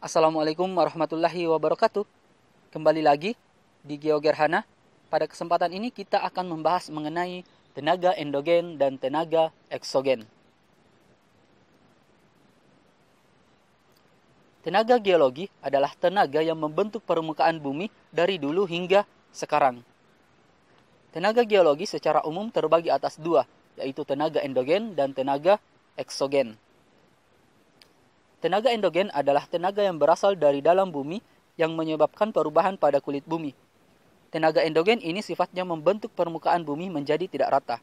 Assalamualaikum warahmatullahi wabarakatuh. Kembali lagi di Geogerhana. Pada kesempatan ini kita akan membahas mengenai tenaga endogen dan tenaga eksogen. Tenaga geologi adalah tenaga yang membentuk permukaan bumi dari dulu hingga sekarang. Tenaga geologi secara umum terbagi atas dua, yaitu tenaga endogen dan tenaga eksogen. Tenaga endogen adalah tenaga yang berasal dari dalam bumi yang menyebabkan perubahan pada kulit bumi. Tenaga endogen ini sifatnya membentuk permukaan bumi menjadi tidak rata.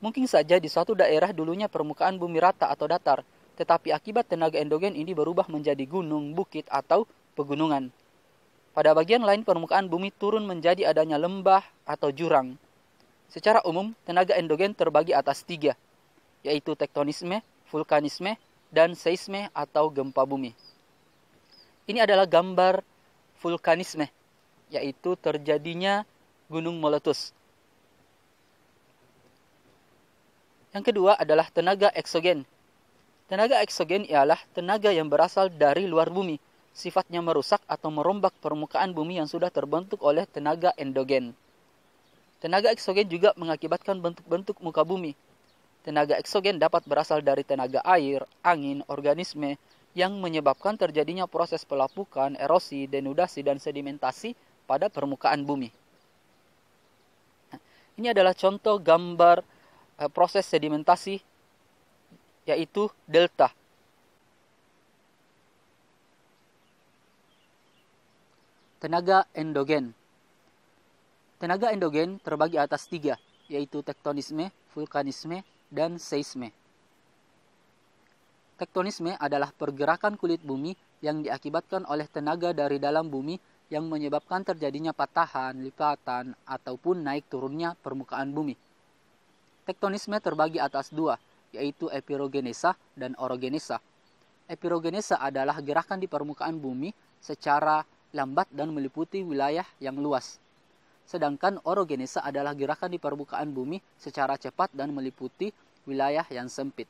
Mungkin saja di suatu daerah dulunya permukaan bumi rata atau datar, tetapi akibat tenaga endogen ini berubah menjadi gunung, bukit, atau pegunungan. Pada bagian lain permukaan bumi turun menjadi adanya lembah atau jurang. Secara umum, tenaga endogen terbagi atas tiga, yaitu tektonisme, vulkanisme, dan seisme atau gempa bumi. Ini adalah gambar vulkanisme, yaitu terjadinya gunung meletus. Yang kedua adalah tenaga eksogen. Tenaga eksogen ialah tenaga yang berasal dari luar bumi, sifatnya merusak atau merombak permukaan bumi yang sudah terbentuk oleh tenaga endogen. Tenaga eksogen juga mengakibatkan bentuk-bentuk muka bumi. Tenaga eksogen dapat berasal dari tenaga air, angin, organisme yang menyebabkan terjadinya proses pelapukan, erosi, denudasi, dan sedimentasi pada permukaan bumi. ini adalah contoh gambar eh, proses sedimentasi yaitu delta Tenaga endogen. Tenaga endogen terbagi atas tiga, yaitu tektonisme, vulkanisme, dan seisme. Tektonisme adalah pergerakan kulit bumi yang diakibatkan oleh tenaga dari dalam bumi yang menyebabkan terjadinya patahan, lipatan, ataupun naik turunnya permukaan bumi. Tektonisme terbagi atas dua, yaitu epirogenesa dan orogenesa. Epirogenesa adalah gerakan di permukaan bumi secara lambat dan meliputi wilayah yang luas. Sedangkan orogenesa adalah gerakan di permukaan bumi secara cepat dan meliputi wilayah yang sempit.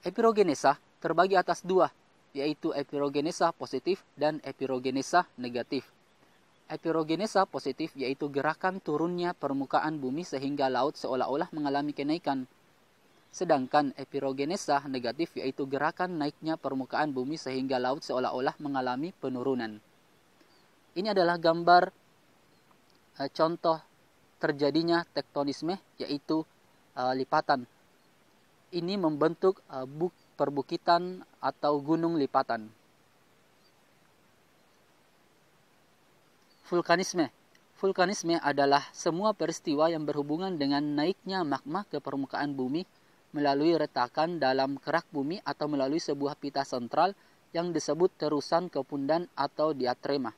Epirogenesa terbagi atas dua, yaitu epirogenesa positif dan epirogenesa negatif. Epirogenesa positif yaitu gerakan turunnya permukaan bumi sehingga laut seolah-olah mengalami kenaikan, Sedangkan epirogenesa negatif yaitu gerakan naiknya permukaan bumi sehingga laut seolah-olah mengalami penurunan. Ini adalah gambar e, contoh terjadinya tektonisme yaitu e, lipatan. Ini membentuk e, buk, perbukitan atau gunung lipatan. Vulkanisme Vulkanisme adalah semua peristiwa yang berhubungan dengan naiknya magma ke permukaan bumi melalui retakan dalam kerak bumi atau melalui sebuah pita sentral yang disebut terusan kepundan atau diatrema.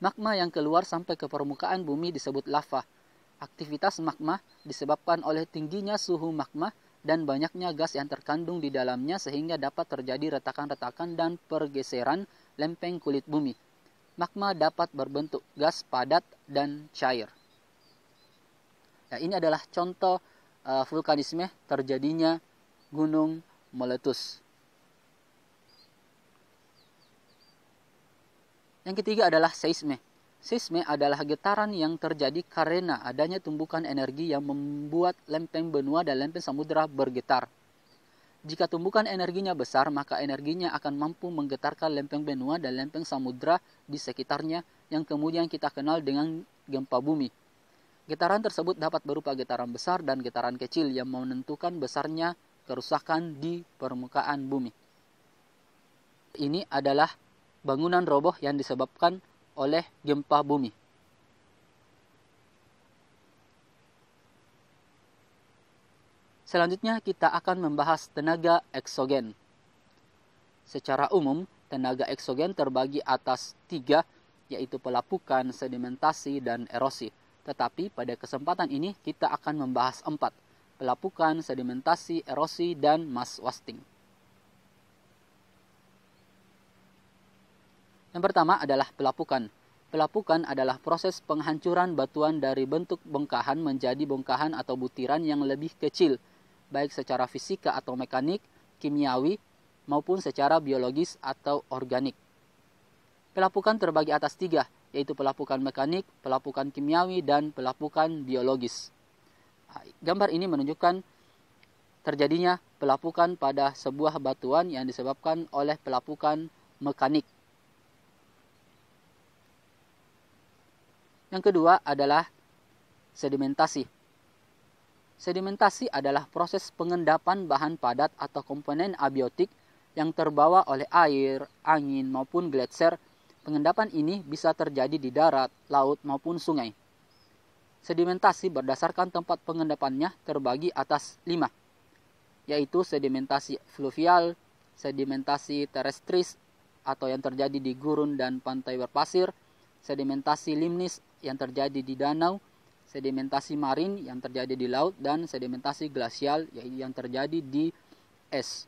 Magma yang keluar sampai ke permukaan bumi disebut lava. Aktivitas magma disebabkan oleh tingginya suhu magma dan banyaknya gas yang terkandung di dalamnya sehingga dapat terjadi retakan-retakan dan pergeseran lempeng kulit bumi. Magma dapat berbentuk gas padat dan cair. Nah, ini adalah contoh uh, vulkanisme terjadinya gunung meletus. Yang ketiga adalah seisme. Seisme adalah getaran yang terjadi karena adanya tumbukan energi yang membuat lempeng benua dan lempeng samudera bergetar. Jika tumbukan energinya besar, maka energinya akan mampu menggetarkan lempeng benua dan lempeng samudera di sekitarnya yang kemudian kita kenal dengan gempa bumi. Getaran tersebut dapat berupa getaran besar dan getaran kecil yang menentukan besarnya kerusakan di permukaan bumi. Ini adalah bangunan roboh yang disebabkan oleh gempa bumi. Selanjutnya kita akan membahas tenaga eksogen. Secara umum, tenaga eksogen terbagi atas tiga, yaitu pelapukan, sedimentasi, dan erosi. Tetapi pada kesempatan ini kita akan membahas empat, pelapukan, sedimentasi, erosi, dan mass wasting. Yang pertama adalah pelapukan. Pelapukan adalah proses penghancuran batuan dari bentuk bongkahan menjadi bongkahan atau butiran yang lebih kecil, baik secara fisika atau mekanik, kimiawi, maupun secara biologis atau organik. Pelapukan terbagi atas tiga, yaitu pelapukan mekanik, pelapukan kimiawi, dan pelapukan biologis. Gambar ini menunjukkan terjadinya pelapukan pada sebuah batuan yang disebabkan oleh pelapukan mekanik. Yang kedua adalah sedimentasi. Sedimentasi adalah proses pengendapan bahan padat atau komponen abiotik yang terbawa oleh air, angin, maupun gletser Pengendapan ini bisa terjadi di darat, laut, maupun sungai. Sedimentasi berdasarkan tempat pengendapannya terbagi atas lima, yaitu sedimentasi fluvial, sedimentasi terestris atau yang terjadi di gurun dan pantai berpasir, sedimentasi limnis yang terjadi di danau, sedimentasi marin yang terjadi di laut, dan sedimentasi glasial yang terjadi di es.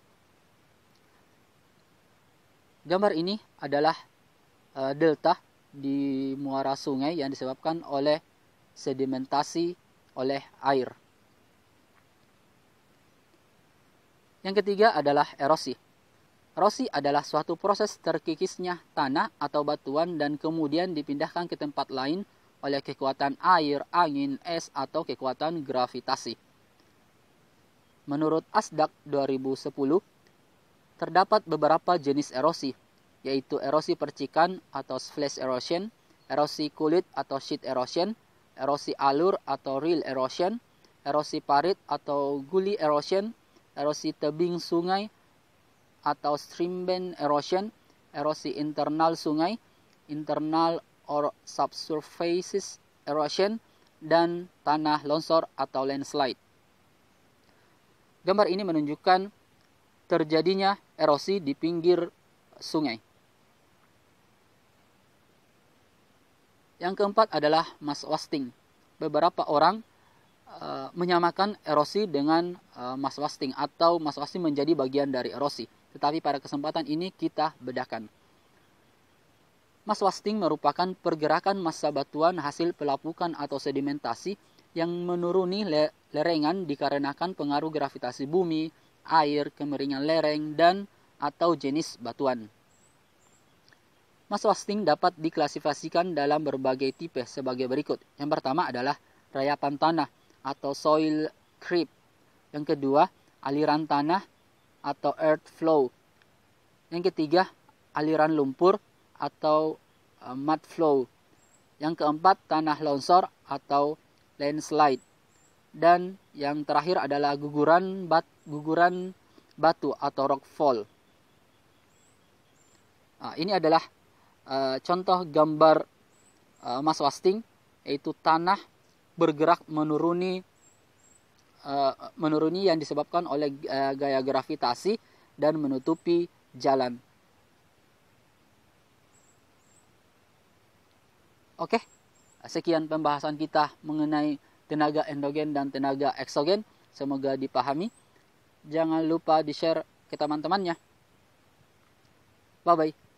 Gambar ini adalah Eh, delta di muara sungai yang disebabkan oleh sedimentasi oleh air. Yang ketiga adalah erosi. Erosi adalah suatu proses terkikisnya tanah atau batuan dan kemudian dipindahkan ke tempat lain oleh kekuatan air, angin, es, atau kekuatan gravitasi. Menurut ASDAK 2010, terdapat beberapa jenis erosi, yaitu erosi percikan atau flash erosion, erosi kulit atau sheet erosion, erosi alur atau reel erosion, erosi parit atau gully erosion, erosi tebing sungai atau stream bend erosion, erosi internal sungai, internal or subsurfaces erosion, dan tanah longsor atau landslide. Gambar ini menunjukkan terjadinya erosi di pinggir sungai. Yang keempat adalah mass wasting. Beberapa orang uh, menyamakan erosi dengan uh, mass wasting atau mass wasting menjadi bagian dari erosi. Tetapi pada kesempatan ini kita bedakan. Mass wasting merupakan pergerakan massa batuan hasil pelapukan atau sedimentasi yang menuruni le lerengan dikarenakan pengaruh gravitasi bumi, air, kemeringan lereng, dan atau jenis batuan. Mas Wasting dapat diklasifikasikan dalam berbagai tipe sebagai berikut. Yang pertama adalah rayapan tanah atau soil creep. Yang kedua, aliran tanah atau earth flow. Yang ketiga, aliran lumpur atau eh, mud flow. Yang keempat, tanah longsor atau landslide. Dan yang terakhir adalah guguran bat, guguran batu atau rockfall. Nah, ini adalah Eh, contoh gambar uh, Mas Wasting yaitu tanah bergerak menuruni uh, menuruni yang disebabkan oleh uh, gaya gravitasi dan menutupi jalan. Oke, sekian pembahasan kita mengenai tenaga endogen dan tenaga eksogen. Semoga dipahami. Jangan lupa di-share ke teman-temannya. Bye-bye.